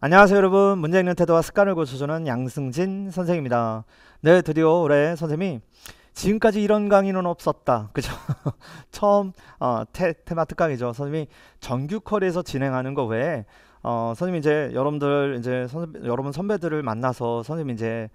안녕하세요 여러분 문제 읽는 태도와 습관을 고쳐주는 양승진 선생입니다 네 드디어 올해 선생님이 지금까지 이런 강의는 없었다 그죠 처음 어, 테, 테마 특강이죠 선생님이 정규 커리에서 진행하는 거 외에 어, 선생님 이제 여러분들 이제 선, 여러분 선배들을 만나서 선생님 이제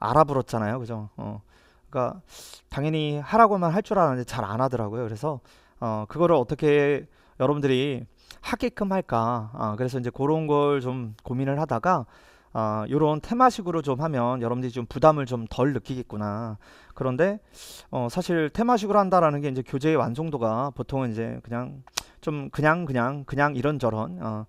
알아불었잖아요 그죠 어, 그러니까 당연히 하라고만 할 줄 알았는데 잘 안 하더라고요 그래서 어, 그거를 어떻게 여러분들이 하게끔 할까 아, 그래서 이제 그런 걸 좀 고민을 하다가 아, 요런 테마식으로 좀 하면 여러분들이 좀 부담을 좀 덜 느끼겠구나. 그런데 어, 사실 테마식으로 한다라는 게 이제 교재의 완성도가 보통은 이제 그냥 좀 그냥 그냥 그냥 이런저런 어.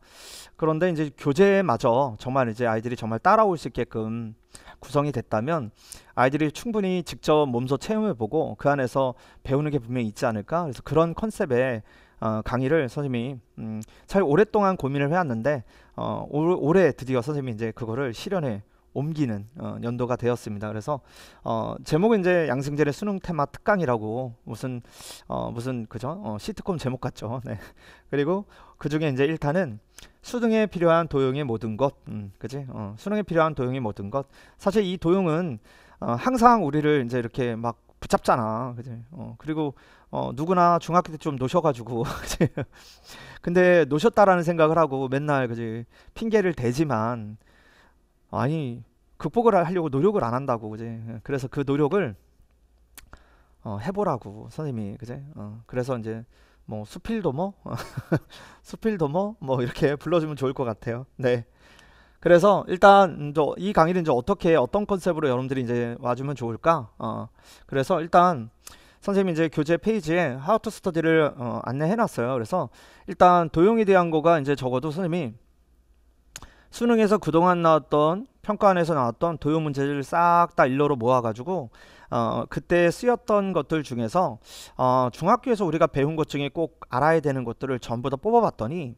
그런데 이제 교재마저 정말 이제 아이들이 정말 따라올 수 있게끔 구성이 됐다면 아이들이 충분히 직접 몸소 체험해보고 그 안에서 배우는 게 분명히 있지 않을까 그래서 그런 컨셉에 어, 강의를 선생님이 음, 잘 오랫동안 고민을 해왔는데 어, 올, 올해 드디어 선생님이 이제 그거를 실현해 옮기는 어, 연도가 되었습니다. 그래서 어, 제목은 이제 양승재의 수능 테마 특강이라고 무슨 어, 무슨 그죠 어, 시트콤 제목 같죠. 네. 그리고 그 중에 이제 1탄은 수능에 필요한 도형의 모든 것, 음, 그지? 어, 수능에 필요한 도형의 모든 것. 사실 이도형은 어, 항상 우리를 이제 이렇게 막 붙잡잖아. 그지? 어, 그리고 어, 누구나 중학교 때 좀 노셔가지고 그지? 근데 노셨다라는 생각을 하고 맨날 그지 핑계를 대지만 아니 극복을 하려고 노력을 안 한다고 그지? 그래서 그 노력을 어, 해보라고 선생님이 그지 어, 그래서 이제 뭐수필도뭐수필도뭐뭐 뭐 이렇게 불러주면 좋을 것 같아요 네 그래서 일단 이 강의를 이제 어떻게 어떤 컨셉으로 여러분들이 이제 와주면 좋을까? 어, 그래서 일단 선생님이 이제 교재 페이지에 하우 투 스터디를 어, 안내해 놨어요. 그래서 일단 도용에 대한 거가 이제 적어도 선생님이 수능에서 그동안 나왔던 평가안에서 나왔던 도요 문제를 싹 다 일러로 모아가지고 어, 그때 쓰였던 것들 중에서 어, 중학교에서 우리가 배운 것 중에 꼭 알아야 되는 것들을 전부 다 뽑아봤더니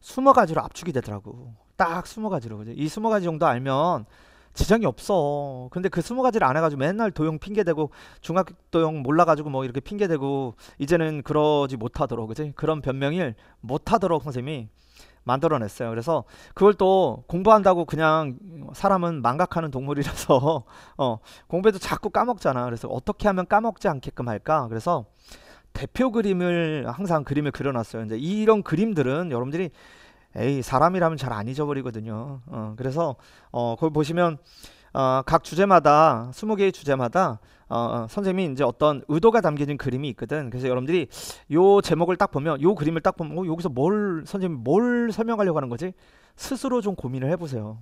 20가지로 압축이 되더라고. 딱 스무 가지로 그죠? 이 스무 가지 정도 알면 지장이 없어. 근데 그 스무 가지를 안 해가지고 맨날 도형 핑계대고 중학교 도형 몰라가지고 뭐 이렇게 핑계대고 이제는 그러지 못하도록 그지 그런 변명을 못하도록 선생님이 만들어냈어요. 그래서 그걸 또 공부한다고 그냥 사람은 망각하는 동물이라서 어, 공부해도 자꾸 까먹잖아. 그래서 어떻게 하면 까먹지 않게끔 할까? 그래서 대표 그림을 항상 그림을 그려놨어요. 이제 이런 그림들은 여러분들이 에이 사람이라면 잘 안 잊어버리거든요. 어, 그래서 어, 거기 보시면 어, 각 주제마다 20개의 주제마다 어, 어, 선생님이 이제 어떤 의도가 담겨진 그림이 있거든. 그래서 여러분들이 요 제목을 딱 보면 요 그림을 딱 보면 어, 여기서 뭘 선생님 뭘 설명하려고 하는 거지? 스스로 좀 고민을 해보세요.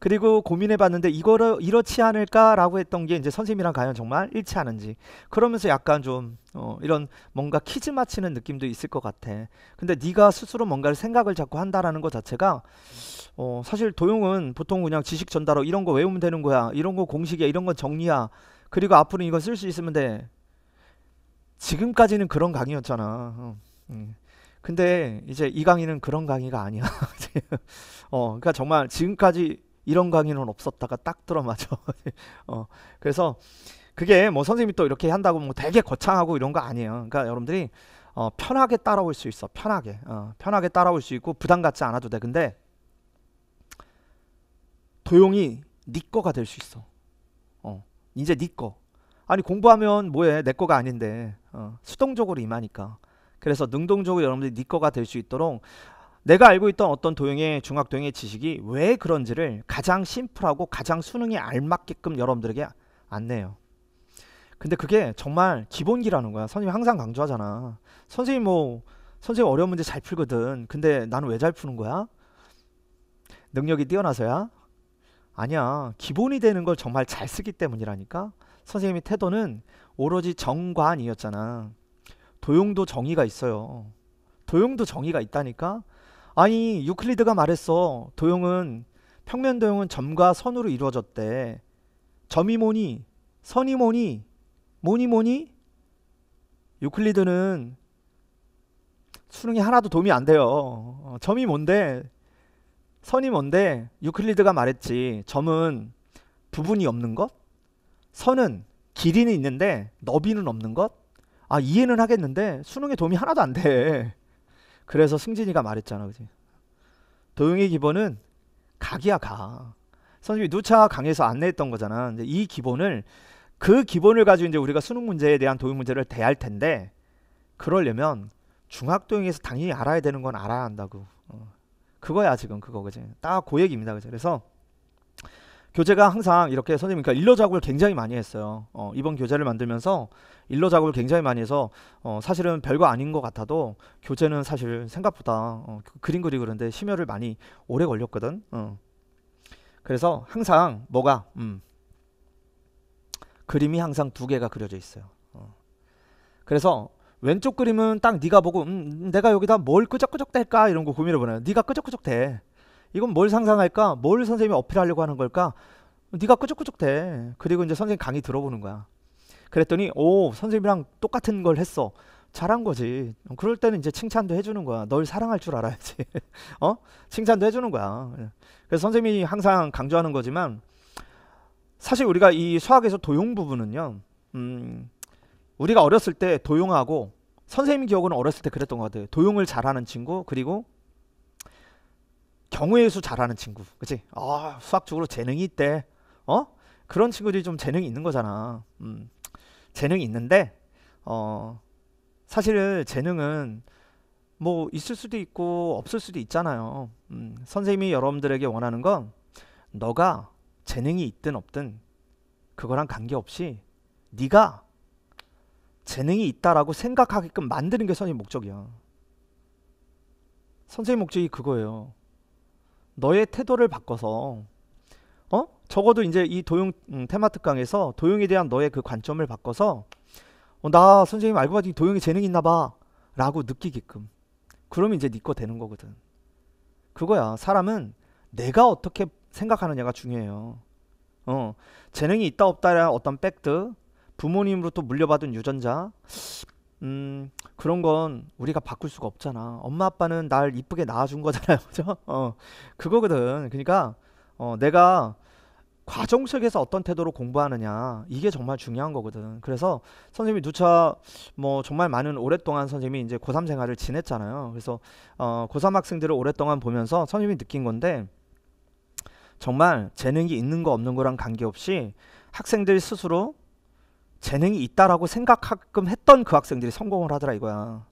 그리고 고민해봤는데 이거를 이렇지 않을까라고 했던 게 이제 선생님이랑 과연 정말 일치하는지 그러면서 약간 좀 어, 이런 뭔가 퀴즈 맞히는 느낌도 있을 것 같아. 근데 네가 스스로 뭔가를 생각을 자꾸 한다라는 것 자체가 어, 사실 도용은 보통 그냥 지식 전달어 이런 거 외우면 되는 거야. 이런 거 공식이야. 이런 건 정리야. 그리고 앞으로 이거 쓸 수 있으면 돼. 지금까지는 그런 강의였잖아. 어, 음. 근데 이제 이 강의는 그런 강의가 아니야. 어, 그러니까 정말 지금까지 이런 강의는 없었다가 딱 들어맞아. 어, 그래서 그게 뭐 선생님이 또 이렇게 한다고 뭐 되게 거창하고 이런 거 아니에요. 그러니까 여러분들이 어, 편하게 따라올 수 있어. 편하게. 어, 편하게 따라올 수 있고 부담 갖지 않아도 돼. 근데 도용이 네 거가 될 수 있어. 어, 이제 네 거. 아니 공부하면 뭐해 내 거가 아닌데 어, 수동적으로 임하니까 그래서 능동적으로 여러분들이 네 거가 될 수 있도록 내가 알고 있던 어떤 도형의 중학 도형의 지식이 왜 그런지를 가장 심플하고 가장 수능에 알맞게끔 여러분들에게 안내요 근데 그게 정말 기본기라는 거야. 선생님 항상 강조하잖아. 선생님 뭐 선생님 어려운 문제 잘 풀거든. 근데 나는 왜 잘 푸는 거야? 능력이 뛰어나서야? 아니야. 기본이 되는 걸 정말 잘 쓰기 때문이라니까. 선생님의 태도는 오로지 정관이었잖아. 도용도 정의가 있어요. 도용도 정의가 있다니까. 아니 유클리드가 말했어. 도형은 평면 도형은 점과 선으로 이루어졌대. 점이 뭐니? 선이 뭐니? 뭐니 뭐니? 유클리드는 수능이 하나도 도움이 안 돼요. 어, 점이 뭔데? 선이 뭔데? 유클리드가 말했지. 점은 부분이 없는 것? 선은 길이는 있는데 너비는 없는 것? 아 이해는 하겠는데 수능에 도움이 하나도 안 돼. 그래서 승진이가 말했잖아, 그지? 도용의 기본은 각이야 각. 선생님이 누차 강의에서 안내했던 거잖아. 이제 이 기본을 그 기본을 가지고 이제 우리가 수능 문제에 대한 도용 문제를 대할 텐데 그러려면 중학 도용에서 당연히 알아야 되는 건 알아야 한다고. 어. 그거야 지금 그거 그지? 딱고 그 얘기입니다, 그지? 그래서 교재가 항상 이렇게 선생님 그러니까 일러 작업을 굉장히 많이 했어요. 어, 이번 교재를 만들면서 일러 작업을 굉장히 많이 해서 어, 사실은 별거 아닌 것 같아도 교재는 사실 생각보다 어, 그 그림 그리 그런데 심혈을 많이 오래 걸렸거든. 어. 그래서 항상 뭐가 음, 그림이 항상 두 개가 그려져 있어요. 어. 그래서 왼쪽 그림은 딱 네가 보고 음, 내가 여기다 뭘 끄적끄적 댈까 이런 거 고민해 보네요 네가 끄적끄적 대. 이건 뭘 상상할까? 뭘 선생님이 어필하려고 하는 걸까? 네가 끄적끄적대. 그리고 이제 선생님 강의 들어보는 거야. 그랬더니 오 선생님이랑 똑같은 걸 했어. 잘한 거지. 그럴 때는 이제 칭찬도 해주는 거야. 널 사랑할 줄 알아야지. 어? 칭찬도 해주는 거야. 그래서 선생님이 항상 강조하는 거지만 사실 우리가 이 수학에서 도용 부분은요. 음, 우리가 어렸을 때 도용하고 선생님 기억은 어렸을 때 그랬던 것 같아요. 도용을 잘하는 친구 그리고 경우의 수 잘하는 친구, 그렇지? 아 수학적으로 재능이 있대. 어 그런 친구들이 좀 재능이 있는 거잖아. 음, 재능이 있는데 어 사실은 재능은 뭐 있을 수도 있고 없을 수도 있잖아요. 음, 선생님이 여러분들에게 원하는 건 너가 재능이 있든 없든 그거랑 관계없이 네가 재능이 있다라고 생각하게끔 만드는 게 선생님 목적이야. 선생님 목적이 그거예요. 너의 태도를 바꿔서 어? 적어도 이제 이 도용 음, 테마 특강에서 도용에 대한 너의 그 관점을 바꿔서 어, 나 선생님 알고 봤더니 도용이 재능 있나 봐라고 느끼게끔 그러면 이제 네 거 되는 거거든. 그거야. 사람은 내가 어떻게 생각하느냐가 중요해요. 어, 재능이 있다 없다라 어떤 백드 부모님으로부터 물려받은 유전자, 음, 그런 건 우리가 바꿀 수가 없잖아. 엄마 아빠는 날 이쁘게 낳아준 거잖아요. 그죠? 어, 그거거든. 그러니까, 어, 내가 과정 속에서 어떤 태도로 공부하느냐. 이게 정말 중요한 거거든. 그래서 선생님이 누차 뭐 정말 많은 오랫동안 선생님이 이제 고3 생활을 지냈잖아요. 그래서, 어, 고3 학생들을 오랫동안 보면서 선생님이 느낀 건데, 정말 재능이 있는 거 없는 거랑 관계없이 학생들 스스로 재능이 있다라고 생각하끔 했던 그 학생들이 성공을 하더라 이거야.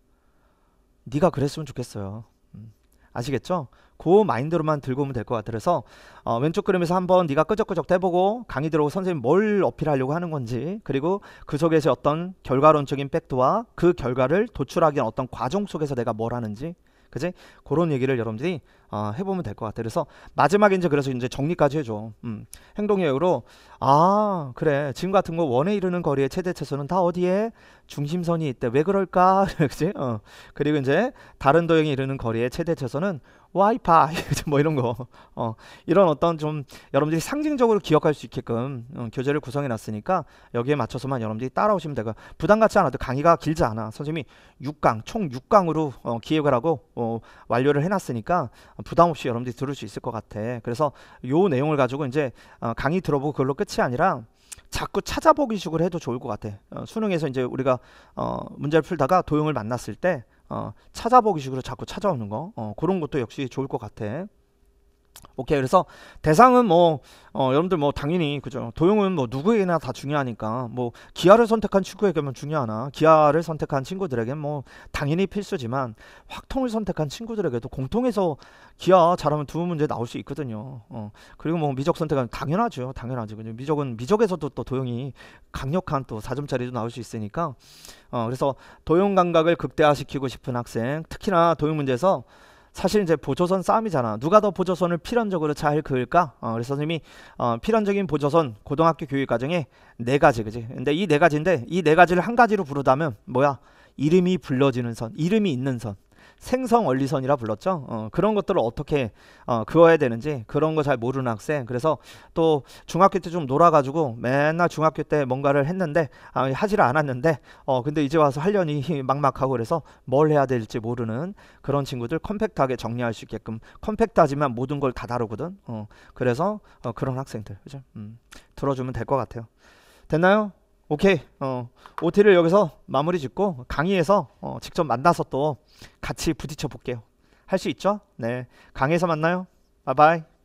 네가 그랬으면 좋겠어요. 음. 아시겠죠? 그 마인드로만 들고 오면 될 것 같아서 어, 왼쪽 그림에서 한번 네가 끄적끄적 대보고 강의 들어오고 선생님 뭘 어필하려고 하는 건지 그리고 그 속에서 어떤 결과론적인 팩트와 그 결과를 도출하기 위한 어떤 과정 속에서 내가 뭘 하는지 그지? 그런 얘기를 여러분들이 어, 해보면 될 것 같아. 그래서 마지막에 이제 그래서 이제 정리까지 해줘. 음, 행동여유로 아 그래 지금 같은 거 원에 이르는 거리의 최대 최소는 다 어디에 중심선이 있대. 왜 그럴까? 그지? 어. 그리고 이제 다른 도형에 이르는 거리의 최대 최소는 와이파이 뭐 이런 거 어, 이런 어떤 좀 여러분들이 상징적으로 기억할 수 있게끔 어, 교재를 구성해 놨으니까 여기에 맞춰서만 여러분들이 따라오시면 되고 부담 갖지 않아도 강의가 길지 않아 선생님이 6강 총 6강으로 어, 기획을 하고 어, 완료를 해놨으니까 부담 없이 여러분들이 들을 수 있을 것 같아. 그래서 요 내용을 가지고 이제 어, 강의 들어보고 그걸로 끝이 아니라 자꾸 찾아보기식으로 해도 좋을 것 같아. 어, 수능에서 이제 우리가 어, 문제를 풀다가 도형을 만났을 때 어, 찾아보기식으로 자꾸 찾아오는 거 어, 그런 것도 역시 좋을 것 같아. 오케이 그래서 대상은 뭐 어, 여러분들 뭐 당연히 그죠 도용은 뭐 누구에게나 다 중요하니까 뭐 기아를 선택한 친구에게만 중요하나 기아를 선택한 친구들에게는뭐 당연히 필수지만 확통을 선택한 친구들에게도 공통해서 기아 잘하면 두 문제 나올 수 있거든요 어 그리고 뭐 미적 선택은 당연하죠 당연하지 그죠 미적은 미적에서도 또 도용이 강력한 또 4점짜리도 나올 수 있으니까 어 그래서 도용 감각을 극대화시키고 싶은 학생 특히나 도용 문제에서 사실 이제 보조선 싸움이잖아. 누가 더 보조선을 필연적으로 잘 그을까? 어, 그래서 선생님이 어, 필연적인 보조선 고등학교 교육 과정에 네 가지, 그지? 근데 이 네 가지인데 이 네 가지를 한 가지로 부르다면 뭐야? 이름이 불러지는 선, 이름이 있는 선. 생성 원리선이라 불렀죠. 어, 그런 것들을 어떻게 어, 그어야 되는지 그런 거 잘 모르는 학생. 그래서 또 중학교 때 좀 놀아가지고 맨날 중학교 때 뭔가를 했는데 아, 하지를 않았는데 어, 근데 이제 와서 하려니 막막하고 그래서 뭘 해야 될지 모르는 그런 친구들 컴팩트하게 정리할 수 있게끔 컴팩트하지만 모든 걸 다 다루거든. 어, 그래서 어, 그런 학생들 그죠? 음, 들어주면 될 것 같아요. 됐나요? 오케이. 어, 오티를 여기서 마무리 짓고 강의에서 어, 직접 만나서 또 같이 부딪혀 볼게요. 할 수 있죠? 네. 강의에서 만나요. 바이바이.